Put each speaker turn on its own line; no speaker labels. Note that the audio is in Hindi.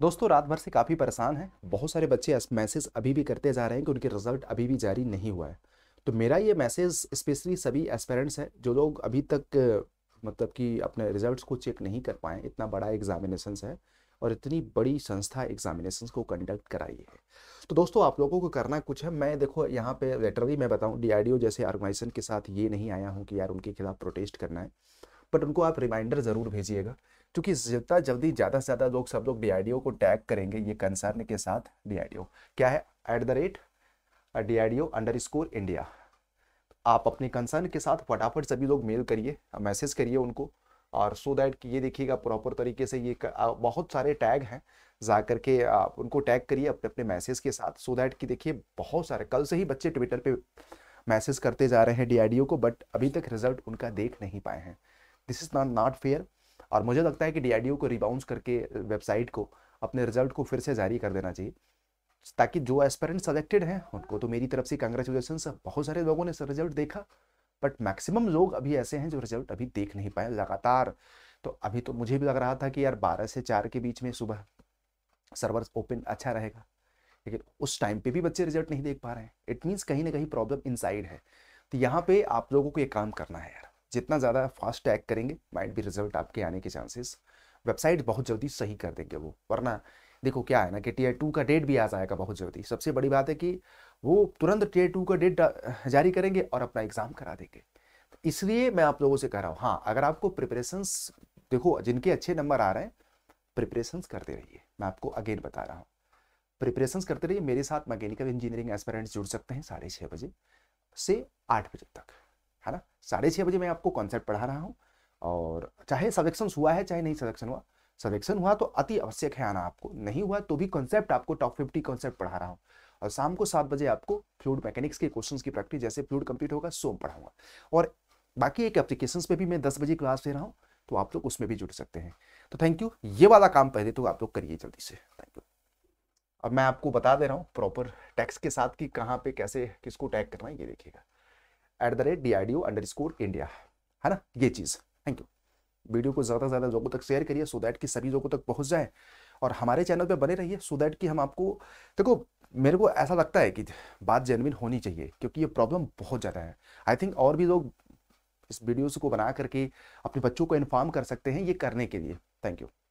दोस्तों रात भर से काफ़ी परेशान हैं बहुत सारे बच्चे मैसेज अभी भी करते जा रहे हैं कि उनके रिजल्ट अभी भी जारी नहीं हुआ है तो मेरा ये मैसेज स्पेशली सभी एस्पेरेंट्स हैं जो लोग अभी तक मतलब कि अपने रिजल्ट्स को चेक नहीं कर पाए इतना बड़ा एग्जामिनेशन है और इतनी बड़ी संस्था एग्जामिनेशन को कंडक्ट कराई है तो दोस्तों आप लोगों को करना कुछ है मैं देखो यहाँ पे लेटरली मैं बताऊँ डीआरडीओ जैसे ऑर्गेनाइजेशन के साथ ये नहीं आया हूँ कि यार उनके खिलाफ प्रोटेस्ट करना है बट उनको आप रिमाइंडर ज़रूर भेजिएगा क्योंकि जितना जल्दी ज़्यादा से ज़्यादा लोग सब लोग डी को टैग करेंगे ये कंसर्न के साथ डी क्या है at the rate D underscore India आप अपने कंसर्न के साथ फटाफट सभी लोग मेल करिए मैसेज करिए उनको और सो so दैट ये देखिएगा प्रॉपर तरीके से ये बहुत सारे टैग हैं जा करके आप उनको टैग करिए अपने अपने मैसेज के साथ सो so दैट कि देखिए बहुत सारे कल से ही बच्चे ट्विटर पे मैसेज करते जा रहे हैं डी को बट अभी तक रिजल्ट उनका देख नहीं पाए हैं this is not not fair और मुझे लगता है कि डी को रिबाउंस करके वेबसाइट uh, को अपने रिजल्ट को फिर से जारी कर देना चाहिए ताकि जो एस्पेरेंट सेलेक्टेड हैं उनको तो मेरी तरफ से कंग्रेचुलेसन बहुत सारे लोगों ने रिजल्ट देखा बट मैक्सिमम लोग अभी ऐसे हैं जो रिजल्ट अभी देख नहीं पाए लगातार तो अभी तो मुझे भी लग रहा था कि यार बारह से चार के बीच में सुबह सर्वर ओपन अच्छा रहेगा लेकिन उस टाइम पे भी बच्चे रिजल्ट नहीं देख पा रहे हैं इट मीन्स कहीं ना कहीं प्रॉब्लम इनसाइड है तो यहाँ पे आप लोगों को ये काम करना है यार जितना ज़्यादा फास्ट टैग करेंगे माइट भी रिजल्ट आपके आने के चांसेस वेबसाइट बहुत जल्दी सही कर देंगे वो वरना देखो क्या है ना कि टीयर टू का डेट भी आ जाएगा बहुत जल्दी सबसे बड़ी बात है कि वो तुरंत टीयर टू का डेट जारी करेंगे और अपना एग्ज़ाम करा देंगे तो इसलिए मैं आप लोगों से कह रहा हूँ हाँ अगर आपको प्रिपरेशंस देखो जिनके अच्छे नंबर आ रहे हैं प्रिपरेशंस करते रहिए मैं आपको अगेन बता रहा हूँ प्रिपरेशंस करते रहिए मेरे साथ मैकेनिकल इंजीनियरिंग एस्पेरेंट्स जुड़ सकते हैं साढ़े छः बजे से आठ बजे तक साढ़े छः बजे मैं आपको कॉन्सेप्ट पढ़ा रहा हूँ और चाहे सलेक्शन हुआ है चाहे नहीं सलेक्शन हुआ सलेक्शन हुआ तो अति आवश्यक है आना आपको नहीं हुआ तो भी कॉन्सेप्ट आपको टॉप फिफ्टी कॉन्सेप्ट पढ़ा रहा हूँ और शाम को सात बजे आपको फ्लूड मैकेनिक्स के क्वेश्चंस की प्रैक्टिस जैसे फ्लूड कंप्लीट होगा सोम पढ़ाऊंगा और बाकी एक एप्लीकेशन पे भी मैं दस बजे क्लास दे रहा हूँ तो आप लोग उसमें भी जुड़ सकते हैं तो थैंक यू ये वाला काम पहले तो आप लोग करिए जल्दी से थैंक यू अब मैं आपको बता दे रहा हूँ प्रॉपर टैक्स के साथ कि कहाँ पे कैसे किसको टैग करना है ये देखिएगा at the rate D I D O underscore India है ना ये चीज़ थैंक यू वीडियो को ज़्यादा से ज़्यादा लोगों तक शेयर करिए सो दैट कि सभी लोगों तक पहुँच जाए और हमारे चैनल पर बने रहिए सो दैट कि हम आपको देखो मेरे को ऐसा लगता है कि बात जेनविन होनी चाहिए क्योंकि ये प्रॉब्लम बहुत ज़्यादा है आई थिंक और भी लोग इस वीडियोस को बना करके अपने बच्चों को इन्फॉर्म कर सकते हैं ये करने के लिए थैंक यू